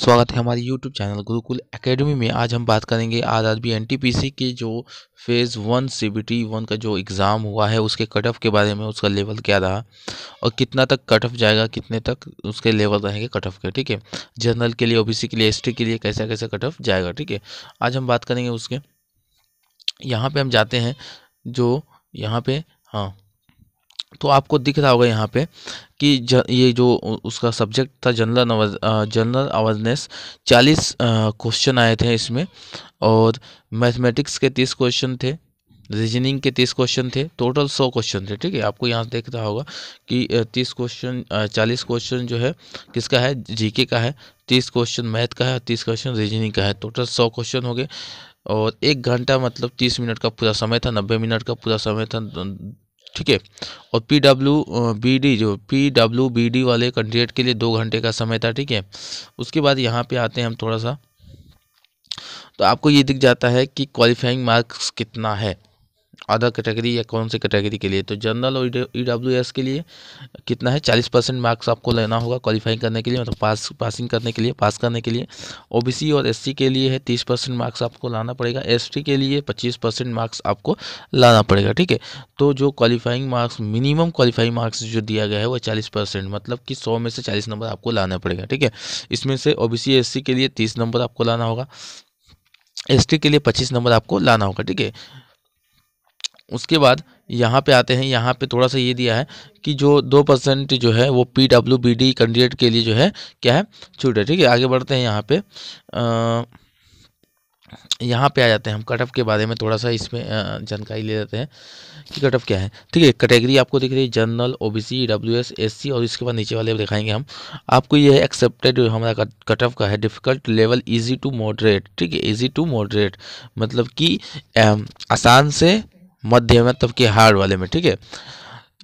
स्वागत है हमारे YouTube चैनल गुरुकुल एकेडमी में आज हम बात करेंगे R R B N T P C के जो phase one C B T one का जो एग्ज़ाम हुआ है उसके कट ऑफ के बारे में उसका लेवल क्या रहा और कितना तक कट ऑफ जाएगा कितने तक उसके लेवल रहेंगे कट ऑफ के ठीक है जनरल के लिए ओ बी सी के लिए एस टी के लिए कैसा कैसा कट ऑफ जाएगा ठीक है आज हम बात करेंगे उसके यहाँ पर हम जाते हैं जो यहाँ पर हाँ तो आपको दिख रहा होगा यहाँ पे कि ज, ये जो उसका सब्जेक्ट था जनरल जनरल अवेयरनेस चालीस क्वेश्चन आए थे इसमें और मैथमेटिक्स के तीस क्वेश्चन थे रीजनिंग के तीस क्वेश्चन थे टोटल सौ क्वेश्चन थे ठीक है आपको यहाँ देख रहा होगा कि तीस क्वेश्चन चालीस क्वेश्चन जो है किसका है जीके का है तीस क्वेश्चन मैथ का है तीस क्वेश्चन रीजनिंग का है टोटल सौ क्वेश्चन हो गए और एक घंटा मतलब तीस मिनट का पूरा समय था नब्बे मिनट का पूरा समय था ठीक है और पी डब्ल्यू बी डी जो पी डब्ल्यू बी डी वाले कैंडिडेट के लिए दो घंटे का समय था ठीक है उसके बाद यहाँ पे आते हैं हम थोड़ा सा तो आपको ये दिख जाता है कि क्वालिफाइंग मार्क्स कितना है अदर कैटेगरी या कौन से कैटेगरी के लिए तो जनरल और ई डब्ल्यू एस के लिए कितना है चालीस परसेंट मार्क्स आपको लेना होगा क्वालिफाइंग करने के लिए मतलब पास पासिंग करने के लिए पास करने के लिए ओ बी सी और एस सी के लिए है तीस परसेंट मार्क्स आपको लाना पड़ेगा एस टी के लिए पच्चीस परसेंट मार्क्स आपको लाना पड़ेगा ठीक है तो जो qualifying marks minimum qualifying marks जो दिया गया है वो चालीस परसेंट मतलब कि सौ में से चालीस नंबर आपको लाना पड़ेगा ठीक है इसमें से ओ बी एस सी के लिए तीस नंबर आपको लाना होगा एस टी के लिए पच्चीस नंबर आपको लाना होगा ठीक है उसके बाद यहाँ पे आते हैं यहाँ पे थोड़ा सा ये दिया है कि जो दो परसेंट जो है वो P W B D candidate के लिए जो है क्या है छूट है ठीक है आगे बढ़ते हैं यहाँ पे यहाँ पे आ जाते हैं हम कटअप के बारे में थोड़ा सा इसमें जानकारी ले जाते हैं कि कटअप क्या है ठीक है कैटेगरी आपको दिख रही है जनरल ओ बी सी और इसके बाद नीचे वाले दिखाएंगे हम आपको ये है एक्सेप्टेड हमारा कटअप का है difficult level easy to moderate ठीक है इजी टू मॉडरेट मतलब कि आसान से मध्य में तब कि हार्ड वाले में ठीक है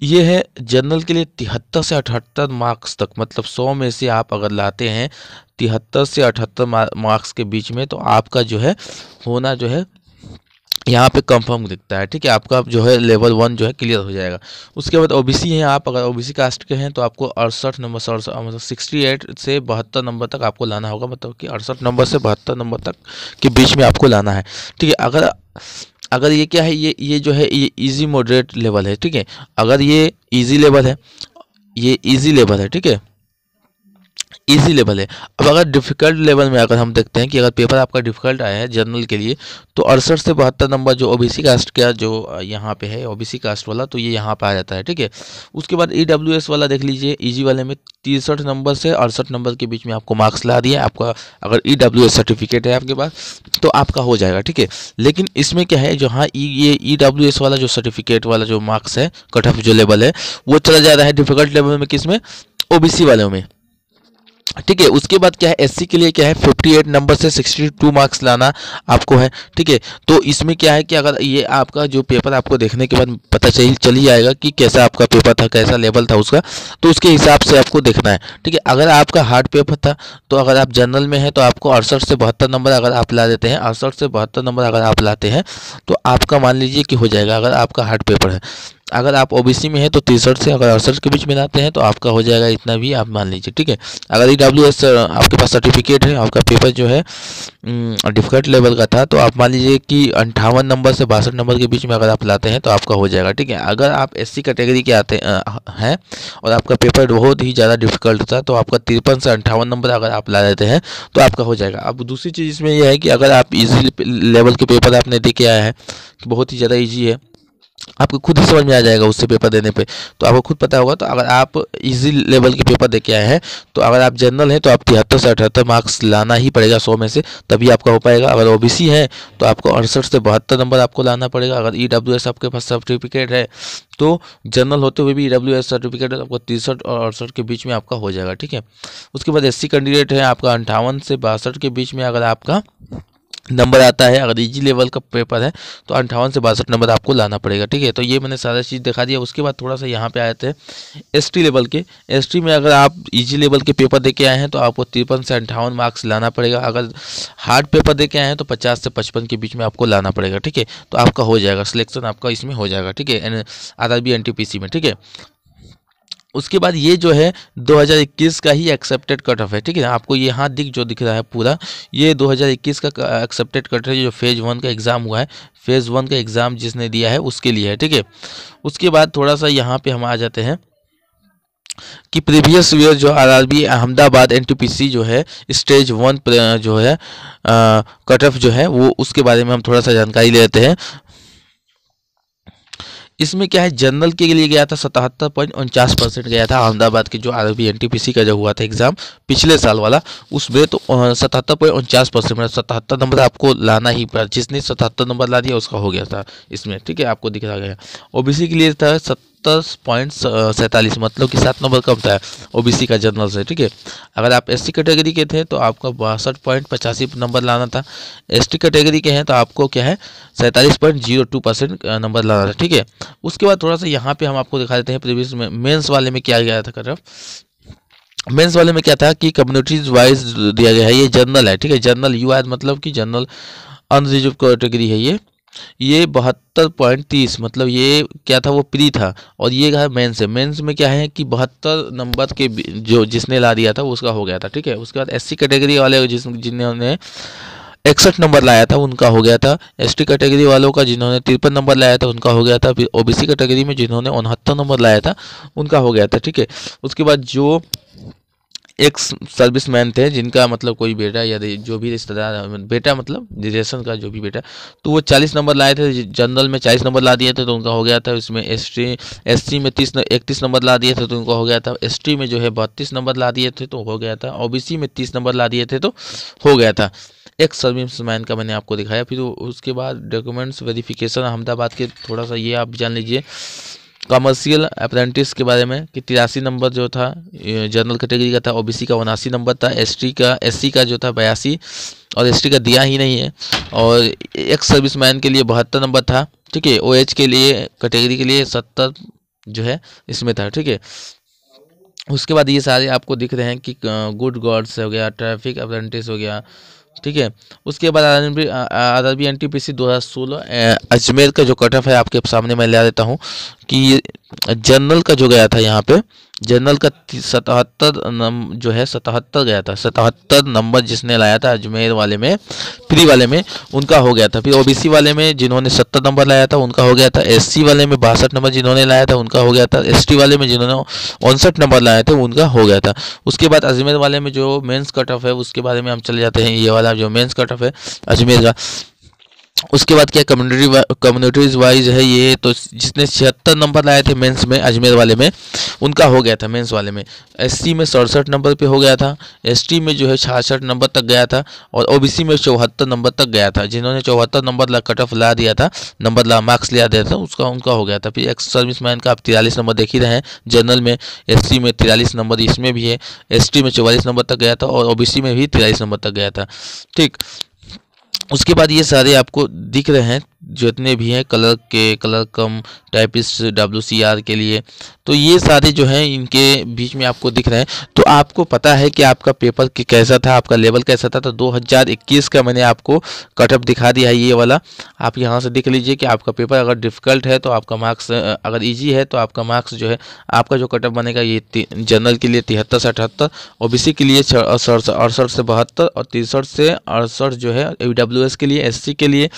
ये है जनरल के लिए तिहत्तर से अठहत्तर मार्क्स तक मतलब सौ में से आप अगर लाते हैं तिहत्तर से अठहत्तर मार्क्स के बीच में तो आपका जो है होना जो है यहाँ पे कंफर्म दिखता है ठीक है आपका जो है लेवल वन जो है क्लियर हो जाएगा उसके बाद ओबीसी हैं आप अगर ओबीसी कास्ट के हैं तो आपको अड़सठ नंबर से अड़सठ मतलब सिक्सटी एट से बहत्तर नंबर तक आपको लाना होगा मतलब कि अड़सठ नंबर से बहत्तर नंबर तक के बीच में आपको लाना है ठीक है अगर अगर ये क्या है ये ये जो है ये इजी मॉडरेट लेवल है ठीक है अगर ये इजी लेवल है ये इजी लेवल है ठीक है ईजी लेवल है अब अगर डिफ़िकल्ट लेवल में अगर हम देखते हैं कि अगर पेपर आपका डिफ़िकल्ट आया है जनरल के लिए तो अड़सठ से बहत्तर नंबर जो ओबीसी कास्ट का जो यहाँ पे है ओबीसी कास्ट वाला तो ये यहाँ पे आ जाता है ठीक है उसके बाद ईडब्ल्यूएस e वाला देख लीजिए ईजी वाले में तिरसठ नंबर से अड़सठ नंबर के बीच में आपको मार्क्स ला दिया आपका अगर ई e सर्टिफिकेट है आपके पास तो आपका हो जाएगा ठीक है लेकिन इसमें क्या है जो हाँ e, ये ई वाला जो सर्टिफिकेट वाला जो मार्क्स है कट ऑफ जो लेवल है वो चला जा रहा है डिफ़िकल्ट लेवल में किस में ओ वालों में ठीक है उसके बाद क्या है एससी के लिए क्या है 58 नंबर से 62 मार्क्स लाना आपको है ठीक है तो इसमें क्या है कि अगर ये आपका जो पेपर आपको देखने के बाद पता चल चली जाएगा कि कैसा आपका पेपर था कैसा लेवल था उसका तो उसके हिसाब से आपको देखना है ठीक है अगर आपका हार्ड पेपर था तो अगर आप जनरल में हैं तो आपको अड़सठ से बहत्तर नंबर अगर आप ला देते हैं अड़सठ से बहत्तर नंबर अगर आप लाते हैं तो आपका मान लीजिए कि हो जाएगा अगर आपका हार्ड पेपर है अगर आप ओबीसी में हैं तो तिरसठ से अगर अड़सठ के बीच में लाते हैं तो आपका हो जाएगा इतना भी आप मान लीजिए ठीक है अगर ई e आपके पास सर्टिफिकेट है आपका पेपर पेपर जो है डिफिकल्ट लेवल का था तो आप मान लीजिए कि अंठावन नंबर से बासठ नंबर के बीच में अगर आप लाते हैं तो आपका हो जाएगा ठीक है अगर आप एस कैटेगरी के आते हैं और आपका पेपर बहुत ही ज़्यादा डिफिकल्ट था तो आपका तिरपन से अंठावन नंबर अगर आप ला लेते हैं तो आपका हो जाएगा अब दूसरी चीज़ इसमें यह है कि अगर आप इजी लेवल के पेपर आपने दे के आए हैं बहुत ही ज़्यादा ईजी है आपको खुद ही समझ में आ जाएगा उससे पेपर देने पे तो आपको खुद पता होगा तो अगर आप इजी लेवल के पेपर दे के आए हैं तो अगर आप जनरल हैं तो आप तिहत्तर से अठहत्तर मार्क्स लाना ही पड़ेगा सौ में से तभी आपका हो पाएगा अगर ओ है तो आपको अड़सठ से बहत्तर नंबर आपको लाना पड़ेगा अगर ई आपके पास सर्टिफिकेट है तो जनरल होते हुए भी ई डब्ल्यू एस सर्टिफिकेट आपका तिरसठ और अड़सठ के बीच में आपका हो जाएगा ठीक है उसके बाद एस कैंडिडेट है आपका अंठावन से बासठ के बीच में अगर आपका नंबर आता है अगर ईजी लेवल का पेपर है तो अंठावन से बासठ नंबर आपको लाना पड़ेगा ठीक है तो ये मैंने सारा चीज़ दिखा दिया उसके बाद थोड़ा सा यहाँ पे आए थे एसटी लेवल के एसटी में अगर आप ईजी लेवल के पेपर दे के आए हैं तो आपको तिरपन से अंठावन मार्क्स लाना पड़ेगा अगर हार्ड पेपर दे के आए हैं तो पचास से पचपन के बीच में आपको लाना पड़ेगा ठीक है तो आपका हो जाएगा सिलेक्शन आपका इसमें हो जाएगा ठीक है R R B N T P C में ठीक है उसके बाद ये जो है 2021 का ही एक्सेप्टेड कट ऑफ है ठीक है आपको यहाँ दिख जो दिख रहा है पूरा ये 2021 का एक्सेप्टेड कट है जो फेज़ वन का एग्ज़ाम हुआ है फेज़ वन का एग्ज़ाम जिसने दिया है उसके लिए है ठीक है उसके बाद थोड़ा सा यहाँ पे हम आ जाते हैं कि प्रीवियस ईयर जो आरआरबी अहमदाबाद एनटीपीसी जो है स्टेज वन जो है कट ऑफ जो है वो उसके बारे में हम थोड़ा सा जानकारी लेते हैं इसमें क्या है जनरल के लिए गया था सतहत्तर पॉइंट उनचास परसेंट गया था अहमदाबाद के जो R B N T P C का जो हुआ था एग्जाम पिछले साल वाला उसमें तो सतहत्तर पॉइंट उनचास परसेंट मतलब सतहत्तर नंबर आपको लाना ही पड़ा जिसने सतहत्तर नंबर ला दिया उसका हो गया था इसमें ठीक है आपको दिखा गया ओ बी सी के लिए था सत सत्ताईस पॉइंट सैंतालीस मतलब कि सात नंबर कब था ओबीसी का जनरल से ठीक है अगर आप एससी कैटेगरी के थे तो आपको बासठ पॉइंट पचासी नंबर लाना था एसटी कैटेगरी के हैं तो आपको क्या है सैंतालीस point zero two percent number लाना था ठीक है उसके बाद थोड़ा सा यहाँ पे हम आपको दिखा देते हैं प्रीवियस में मेन्स वाले में क्या गया था कर मेंस वाले में क्या था कि कम्युनिटीज वाइज दिया गया है ये जनरल है ठीक है जनरल यू मतलब कि जनरल अनरिजर्व कैटेगरी है ये ये बहत्तर पॉइंट तीस मतलब ये क्या था वो प्री था और ये कहा मेंस है मेंस में क्या है कि बहत्तर नंबर के जो जिसने ला दिया था उसका हो गया था ठीक है उसके बाद एससी कैटेगरी वाले जिस जिन्होंने इकसठ नंबर लाया था उनका हो गया था एसटी कैटेगरी वालों का जिन्होंने तिरपन नंबर लाया था उनका हो गया था फिर ओबीसी कैटेगरी में जिन्होंने उनहत्तर नंबर लाया था उनका हो गया था ठीक है उसके बाद जो एक सर्विस मैन थे जिनका मतलब कोई बेटा या जो भी रिश्तेदार बेटा मतलब रिलेशन का जो भी बेटा तो वो चालीस नंबर लाए थे जनरल में चालीस नंबर ला दिए थे तो उनका हो गया था इसमें एस टी एस टी में तीस इकतीस नंबर ला दिए थे तो उनका हो गया था एस टी में जो है बत्तीस नंबर ला दिए थे तो हो गया था ओ बी सी में तीस नंबर ला दिए थे तो हो गया था एक सर्विस मैन का मैंने आपको दिखाया फिर उसके बाद डॉक्यूमेंट्स वेरिफिकेशन अहमदाबाद के थोड़ा सा ये आप जान लीजिए कमर्शियल अप्रेंटिस के बारे में कि तिरासी नंबर जो था जनरल कैटेगरी का था ओबीसी का उनासी नंबर था एसटी का एससी का जो था बयासी और एसटी का दिया ही नहीं है और एक सर्विस मैन के लिए बहत्तर नंबर था ठीक है ओ एच के लिए कैटेगरी के लिए सत्तर जो है इसमें था ठीक है उसके बाद ये सारे आपको दिख रहे हैं कि गुड गॉड्स हो गया ट्रैफिक अप्रेंटिस हो गया ठीक है उसके बाद अरबी एन टी पी सी दो हज़ार सोलह अजमेर का जो कटअप है आपके सामने मैं ले देता हूँ कि जनरल का जो गया था यहाँ पे जनरल का सतहत्तर जो है सतहत्तर गया था सतहत्तर नंबर जिसने लाया था अजमेर वाले में फ्री वाले में उनका हो गया था फिर ओबीसी वाले में जिन्होंने सत्तर नंबर लाया था उनका हो गया था एससी वाले में बासठ नंबर जिन्होंने लाया था उनका हो गया था एसटी वाले में जिन्होंने उनसठ नंबर लाए थे उनका हो गया था उसके बाद अजमेर वाले में जो मेन्स कट ऑफ है उसके बारे में हम चले जाते हैं ये वाला जो मेन्स कट ऑफ है अजमेर का उसके बाद क्या कम्युनिटी कम्युनिटीज वाइज है ये तो जिसने छिहत्तर नंबर लाए थे मेंस में अजमेर वाले में उनका हो गया था मेंस वाले में एससी में सड़सठ नंबर पे हो गया था एसटी में जो है छियासठ नंबर तक गया था और ओबीसी में चौहत्तर नंबर तक गया था जिन्होंने चौहत्तर नंबर ला कट ऑफ ला दिया था नंबर ला मार्क्स लिया दिया था उसका उनका हो गया था फिर एक्स सर्विस मैन का आप तिरालीस नंबर देख ही रहे हैं जनरल में एस में तिरालीस नंबर इसमें भी है एस में चौवालीस नंबर तक गया था और ओ में भी तिरालीस नंबर तक गया था ठीक उसके बाद ये सारे आपको दिख रहे हैं जितने भी हैं कलर के clerk cum typist W C R के लिए तो ये सारे जो हैं इनके बीच में आपको दिख रहे हैं तो आपको पता है कि आपका पेपर कैसा था आपका लेवल कैसा था तो 2021 का मैंने आपको कटअप दिखा दिया है ये वाला आप यहाँ से देख लीजिए कि आपका पेपर अगर डिफ़िकल्ट है तो आपका मार्क्स अगर ईजी है तो आपका मार्क्स जो है आपका जो कटअप बनेगा ये जनरल के लिए तिहत्तर से अठहत्तर ओ के लिए अड़सठ से बहत्तर और तिरसठ से अड़सठ जो है ई के लिए एस के लिए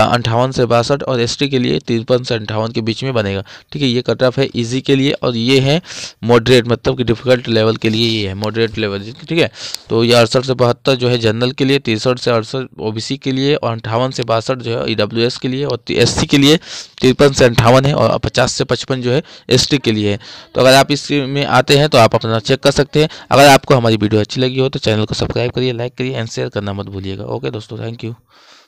अंठावन अट्ठावन से बासठ और एसटी के लिए तिरपन से अंठावन के बीच में बनेगा ठीक है ये कट ऑफ है ईजी के लिए और ये है मॉडरेट मतलब कि डिफिकल्ट लेवल के लिए ये है मॉडरेट लेवल ठीक है तो ये अड़सठ से बहत्तर जो है जनरल के लिए तिरसठ से अड़सठ ओ के लिए और अंठावन से बासठ जो है ई e के लिए और एस के लिए तिरपन से अंठावन है और पचास से पचपन जो है एस के लिए है तो अगर आप इसमें आते हैं तो आप अपना चेक कर सकते हैं अगर आपको हमारी वीडियो अच्छी लगी हो तो चैनल को सब्सक्राइब करिए लाइक करिए एंड शेयर करना मत भूलिएगा ओके दोस्तों थैंक यू